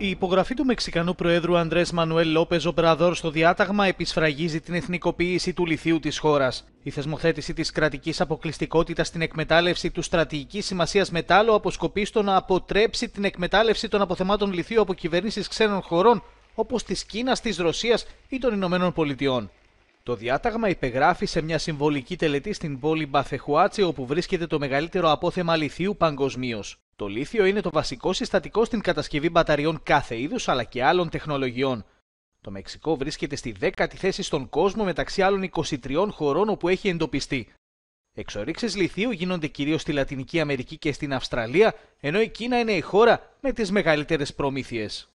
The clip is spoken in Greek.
Η υπογραφή του Μεξικανού Προέδρου Αντρέ Μανουέλ Λόπε Ομπραδόρ στο διάταγμα επισφραγίζει την εθνικοποίηση του λιθίου της χώρας. Η θεσμοθέτηση της κρατικής αποκλειστικότητας στην εκμετάλλευση του στρατηγικής σημασίας μετάλλου αποσκοπεί στο να αποτρέψει την εκμετάλλευση των αποθεμάτων λιθίου από κυβερνήσει ξένων χωρών όπως της Κίνας, της Ρωσίας ή των Ηνωμένων Πολιτειών. Το διάταγμα υπεγράφει σε μια συμβολική τελετή στην πόλη Μπαθεχουάτσε όπου βρίσκεται το μεγαλύτερο απόθεμα λιθίου παγκοσμίως. Το λίθιο είναι το βασικό συστατικό στην κατασκευή μπαταριών κάθε είδους αλλά και άλλων τεχνολογιών. Το Μεξικό βρίσκεται στη δέκατη θέση στον κόσμο μεταξύ άλλων 23 χωρών όπου έχει εντοπιστεί. Εξορίξεις λιθίου γίνονται κυρίως στη Λατινική Αμερική και στην Αυστραλία, ενώ η Κίνα είναι η χώρα με τις μεγαλύτερες προμήθειες.